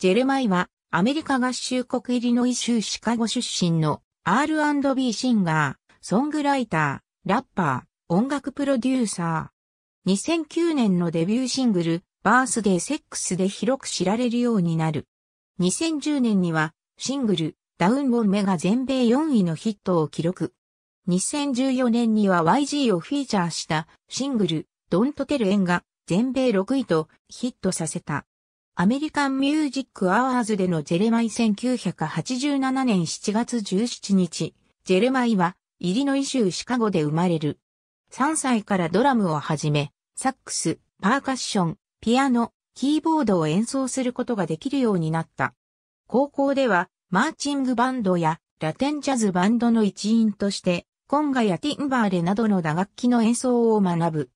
ジェルマイはアメリカ合衆国イリノイ州シカゴ出身の R&B シンガー、ソングライター、ラッパー、音楽プロデューサー。2009年のデビューシングル、バースデーセックスで広く知られるようになる。2010年にはシングル、ダウンボンメが全米4位のヒットを記録。2014年には YG をフィーチャーしたシングル、ドントテルエンが全米6位とヒットさせた。アメリカンミュージックアワーズでのジェレマイ1987年7月17日、ジェレマイはイリノイ州シカゴで生まれる。3歳からドラムをはじめ、サックス、パーカッション、ピアノ、キーボードを演奏することができるようになった。高校ではマーチングバンドやラテンジャズバンドの一員として、コンガやティンバーレなどの打楽器の演奏を学ぶ。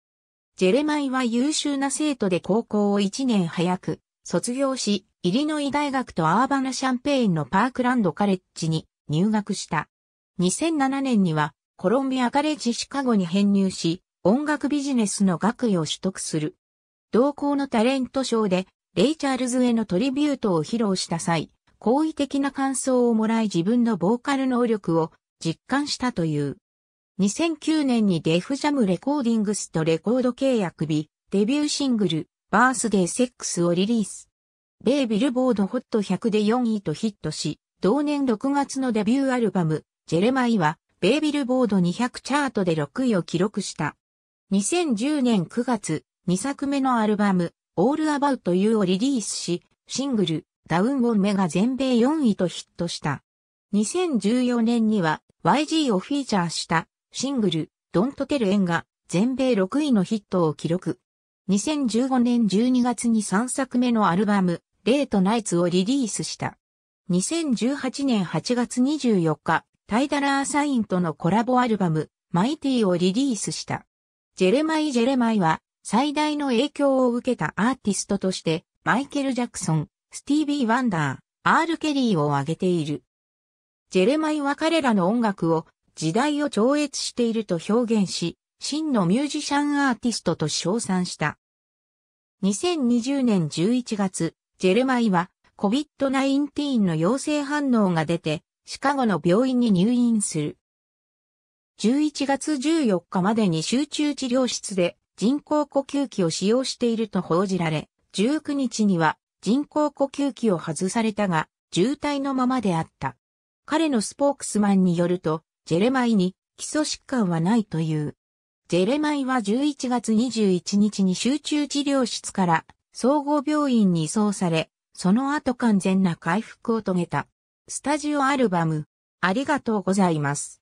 ジェレマイは優秀な生徒で高校を1年早く卒業し、イリノイ大学とアーバナ・シャンペインのパークランドカレッジに入学した。2007年にはコロンビアカレッジシカゴに編入し、音楽ビジネスの学位を取得する。同校のタレント賞で、レイチャールズへのトリビュートを披露した際、好意的な感想をもらい自分のボーカル能力を実感したという。2009年にデフジャムレコーディングスとレコード契約日、デビューシングル、バースデーセックスをリリース。ベイビルボードホット100で4位とヒットし、同年6月のデビューアルバム、ジェレマイは、ベイビルボード200チャートで6位を記録した。2010年9月、2作目のアルバム、オールアバウト u をリリースし、シングル、ダウンオンメが全米4位とヒットした。2014年には YG をフィーチャーしたシングル、ドントテルエンが全米6位のヒットを記録。2015年12月に3作目のアルバム、レートナイツをリリースした。2018年8月24日、タイダラーサインとのコラボアルバム、マイティをリリースした。ジェレマイ・ジェレマイは、最大の影響を受けたアーティストとして、マイケル・ジャクソン、スティービー・ワンダー、アール・ケリーを挙げている。ジェレマイは彼らの音楽を時代を超越していると表現し、真のミュージシャンアーティストと称賛した。2020年11月、ジェレマイは COVID-19 の陽性反応が出て、シカゴの病院に入院する。11月14日までに集中治療室で人工呼吸器を使用していると報じられ、19日には人工呼吸器を外されたが、重体のままであった。彼のスポークスマンによると、ジェレマイに基礎疾患はないという。ジェレマイは11月21日に集中治療室から総合病院に移送され、その後完全な回復を遂げた。スタジオアルバム、ありがとうございます。